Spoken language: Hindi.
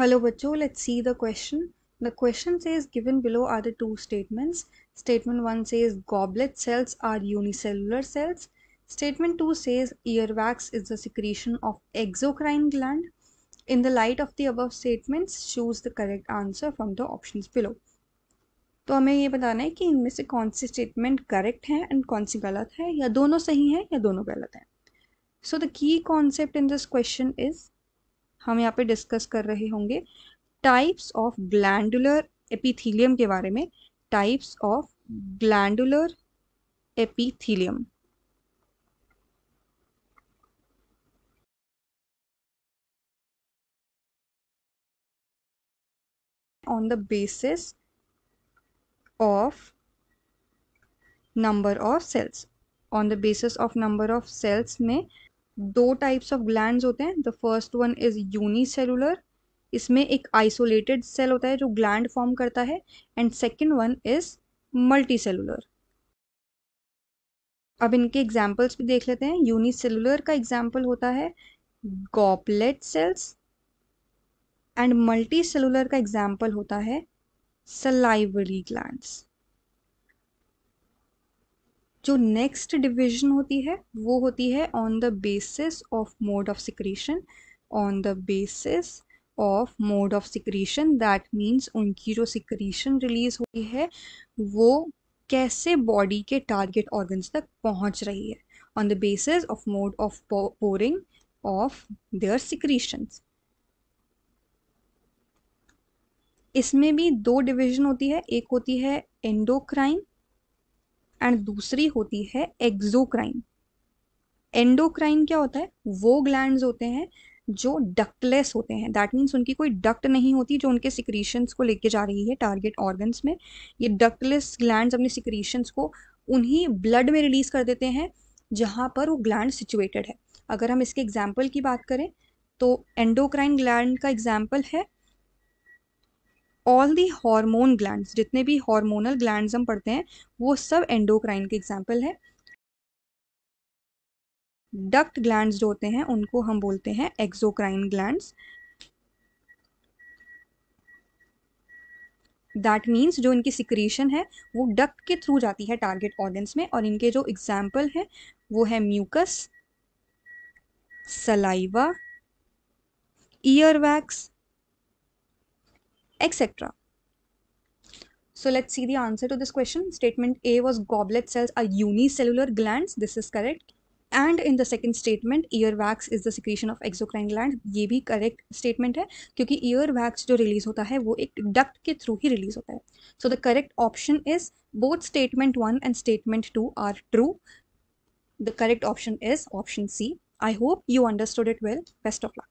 हेलो बच्चो let's see the question the question says is given below are the two statements statement one says is goblet cells are unicellular cells statement two says is ear wax is the secretion of exocrine gland in the light of the above statements choose the correct answer from the option below तो हमें ये बताना है कि इनमें से कौन से स्टेटमेंट करेक्ट हैं एंड कौन सी गलत है या दोनों सही हैं या दोनों गलत हैं so the key concept in this question is हम यहाँ पे डिस्कस कर रहे होंगे टाइप्स ऑफ ग्लैंडुलर एपिथीलियम के बारे में types of glandular epithelium on the basis of number of cells on the basis of number of cells में दो टाइप्स ऑफ ग्लैंड होते हैं the first one is unicellular इसमें एक आइसोलेटेड सेल होता है जो ग्लैंड फॉर्म करता है and second one is multi cellular अब इनके एग्जाम्पल्स भी देख लेते हैं यूनिसेलुलर का एग्जाम्पल होता है goblet cells and multi cellular का एग्जाम्पल होता है सलाइवरी ग्लैंड्स जो नेक्स्ट डिवीजन होती है वो होती है on the basis of mode of secretion on the basis of mode of secretion that means उनकी जो सिक्रीशन रिलीज हुई है वो कैसे बॉडी के टारगेट ऑर्गन्स तक पहुंच रही है on the basis of mode of pouring of their secretions इसमें भी दो डिवीजन होती है एक होती है एंडोक्राइन एंड दूसरी होती है एक्जोक्राइन एंडोक्राइन क्या होता है वो ग्लैंड होते हैं जो डक्टलेस होते हैं दैट मीन्स उनकी कोई डक्ट नहीं होती जो उनके सिक्रीशंस को लेके जा रही है टारगेट ऑर्गन्स में ये डक्टलेस ग्लैंड अपने सिक्रीशंस को उन्हीं ब्लड में रिलीज़ कर देते हैं जहाँ पर वो ग्लैंड सिचुएटेड है अगर हम इसके एग्जाम्पल की बात करें तो एंडोक्राइन ग्लैंड का एग्जाम्पल है ऑल दी हॉर्मोन ग्लैंड्स जितने भी हॉर्मोनल ग्लैंड्स हम पढ़ते हैं वो सब एंडोक्राइन के एग्जाम्पल है डक्ट ग्लैंड्स जो होते हैं उनको हम बोलते हैं एक्सोक्राइन ग्लैंड्स दैट मीन्स जो इनकी सिक्रीशन है वो डक्ट के थ्रू जाती है टारगेट ऑर्गन्स में और इनके जो एग्जाम्पल हैं वो है mucus saliva ear wax etc. So let's see the answer to this question. Statement A was goblet cells are unicellular glands. This is correct. And in the second statement, earwax is the secretion of exocrine gland. ये भी correct statement है क्योंकि earwax जो release होता है वो एक duct के through ही release होता है. So the correct option is both statement one and statement two are true. The correct option is option C. I hope you understood it well. Best of luck.